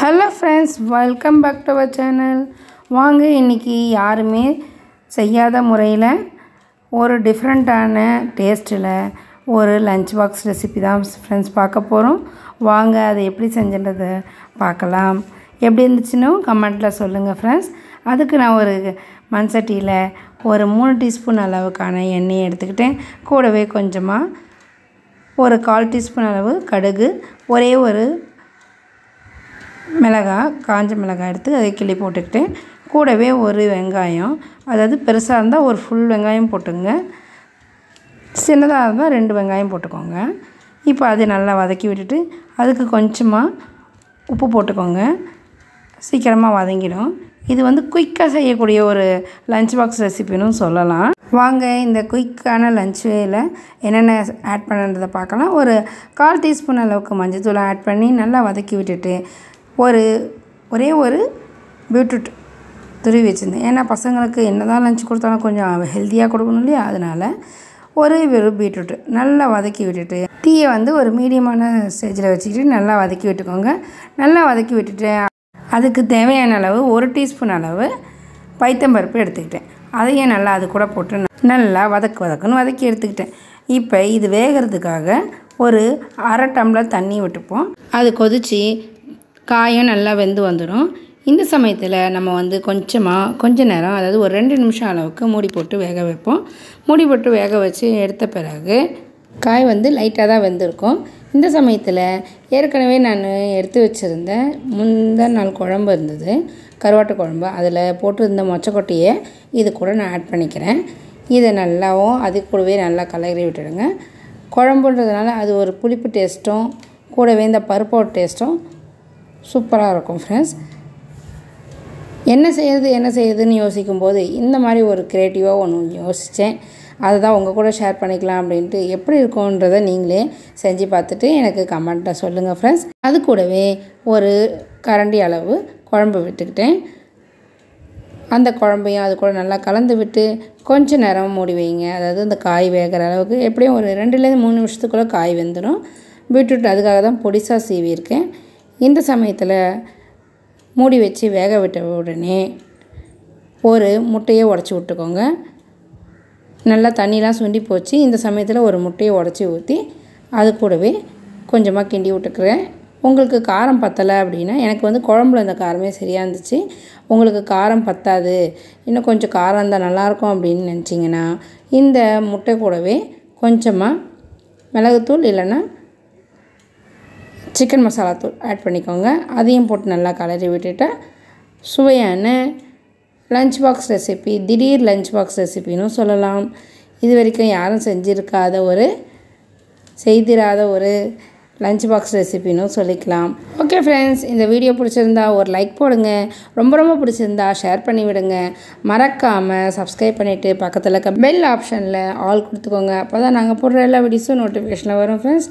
hello friends welcome back to our channel வாங்க இன்றைக்கி யாருமே செய்யாத முறையில் ஒரு டிஃப்ரெண்ட்டான டேஸ்ட்டில் ஒரு லஞ்ச் பாக்ஸ் ரெசிபி தான் ஃப்ரெண்ட்ஸ் பார்க்க போகிறோம் வாங்க அதை எப்படி செஞ்சுன்றதை பார்க்கலாம் எப்படி இருந்துச்சுன்னு கமெண்ட்டில் சொல்லுங்கள் ஃப்ரெண்ட்ஸ் அதுக்கு நான் ஒரு மண் சட்டியில் ஒரு மூணு டீஸ்பூன் அளவுக்கான எண்ணெயை எடுத்துக்கிட்டேன் கூடவே கொஞ்சமாக ஒரு கால் டீஸ்பூன் அளவு கடுகு ஒரே ஒரு மிளகாய் காஞ்ச மிளகாய் எடுத்து அதை கிள்ளி போட்டுக்கிட்டு கூடவே ஒரு வெங்காயம் அதாவது பெருசாக இருந்தால் ஒரு ஃபுல் வெங்காயம் போட்டுங்க சின்னதாக இருந்தால் ரெண்டு வெங்காயம் போட்டுக்கோங்க இப்போ அதை நல்லா வதக்கி விட்டுட்டு அதுக்கு கொஞ்சமாக உப்பு போட்டுக்கோங்க சீக்கிரமாக வதங்கிடும் இது வந்து குயிக்காக செய்யக்கூடிய ஒரு லஞ்ச் பாக்ஸ் ரெசிபின்னு சொல்லலாம் வாங்க இந்த குயிக்கான லஞ்ச் வேயில் என்னென்ன ஆட் பண்ணுன்றதை பார்க்கலாம் ஒரு கால் டீஸ்பூன் அளவுக்கு மஞ்சள் தூள் ஆட் பண்ணி நல்லா வதக்கி விட்டுட்டு ஒரு ஒரே ஒரு பீட்ரூட் துருவி வச்சுருந்தேன் ஏன்னா பசங்களுக்கு என்ன தான் லஞ்ச் கொடுத்தாலும் கொஞ்சம் ஹெல்த்தியாக கொடுக்கணும் இல்லையா அதனால் ஒரே ஒரு பீட்ரூட்டு நல்லா வதக்கி விட்டுட்டு டீயை வந்து ஒரு மீடியமான ஸ்டேஜில் வச்சுக்கிட்டு நல்லா வதக்கி விட்டுக்கோங்க நல்லா வதக்கி விட்டுட்டு அதுக்கு தேவையான அளவு ஒரு டீஸ்பூன் அளவு பைத்தம்பருப்பு எடுத்துக்கிட்டேன் அதையும் நல்லா அது கூட போட்டு நல்லா வதக்கு வதக்குன்னு வதக்கி எடுத்துக்கிட்டேன் இப்போ இது வேகிறதுக்காக ஒரு அரை டம்ளர் தண்ணி விட்டுப்போம் அது கொதித்து காயும் நல்லா வெந்து வந்துடும் இந்த சமயத்தில் நம்ம வந்து கொஞ்சமாக கொஞ்ச நேரம் அதாவது ஒரு ரெண்டு நிமிஷம் அளவுக்கு மூடி போட்டு வேக வைப்போம் மூடி போட்டு வேக வச்சு எடுத்த பிறகு காய் வந்து லைட்டாக தான் வெந்திருக்கும் இந்த சமயத்தில் ஏற்கனவே நான் எடுத்து வச்சுருந்த முந்தா நாள் குழம்பு இருந்தது கருவாட்டு குழம்பு அதில் போட்டிருந்த மொச்சக்கொட்டையை இது கூட நான் ஆட் பண்ணிக்கிறேன் இதை நல்லாவும் அது கூடவே நல்லா கலரி விட்டுடுங்க குழம்புன்றதுனால அது ஒரு புளிப்பு டேஸ்ட்டும் கூடவே இந்த பருப்போட டேஸ்ட்டும் சூப்பராக இருக்கும் ஃப்ரெண்ட்ஸ் என்ன செய்கிறது என்ன செய்கிறதுன்னு யோசிக்கும்போது இந்த மாதிரி ஒரு க்ரியேட்டிவாக ஒன்று யோசித்தேன் அதை தான் உங்கள் கூட ஷேர் பண்ணிக்கலாம் அப்படின்ட்டு எப்படி இருக்கும்ன்றதை நீங்களே செஞ்சு பார்த்துட்டு எனக்கு கமெண்ட்டை சொல்லுங்கள் ஃப்ரெண்ட்ஸ் அது கூடவே ஒரு கரண்டி அளவு குழம்பு விட்டுக்கிட்டேன் அந்த குழம்பையும் அது கூட நல்லா கலந்து விட்டு கொஞ்சம் நேரம் மூடி வைங்க அதாவது அந்த காய் வேகிற அளவுக்கு எப்படியும் ஒரு ரெண்டுலேருந்து மூணு நிமிஷத்துக்குள்ளே காய் வெந்துடும் பீட்ரூட் அதுக்காக தான் பொடிசாக சீவியிருக்கேன் இந்த சமயத்தில் மூடி வச்சு வேக விட்ட உடனே ஒரு முட்டையை உடச்சி விட்டுக்கோங்க நல்லா தண்ணிலாம் சுண்டி போச்சு இந்த சமயத்தில் ஒரு முட்டையை உடச்சி ஊற்றி அது கூடவே கொஞ்சமாக கிண்டி விட்டுக்கிறேன் உங்களுக்கு காரம் பத்தலை அப்படின்னா எனக்கு வந்து குழம்புல இந்த காரமே சரியாக இருந்துச்சு உங்களுக்கு காரம் பத்தாது இன்னும் கொஞ்சம் காரம் இருந்தால் நல்லாயிருக்கும் அப்படின்னு நினச்சிங்கன்னா இந்த முட்டை கூடவே கொஞ்சமாக மிளகுத்தூள் இல்லைன்னா சிக்கன் மசாலா தூள் ஆட் பண்ணிக்கோங்க அதையும் போட்டு நல்லா கலரி விட்டுட்டு சுவையான லஞ்ச் பாக்ஸ் ரெசிபி திடீர் லஞ்ச் பாக்ஸ் ரெசிபின்னு சொல்லலாம் இது வரைக்கும் யாரும் செஞ்சுருக்காத ஒரு செய்திராத ஒரு லஞ்ச் பாக்ஸ் ரெசிபின்னு சொல்லிக்கலாம் ஓகே ஃப்ரெண்ட்ஸ் இந்த வீடியோ பிடிச்சிருந்தா ஒரு லைக் போடுங்க ரொம்ப ரொம்ப பிடிச்சிருந்தா ஷேர் பண்ணி மறக்காமல் சப்ஸ்கிரைப் பண்ணிவிட்டு பக்கத்தில் இருக்க பெல் ஆப்ஷனில் ஆல் கொடுத்துக்கோங்க அப்போ தான் நாங்கள் போடுற எல்லா வீடியோஸும் நோட்டிஃபிகேஷனில் வரும் ஃப்ரெண்ட்ஸ்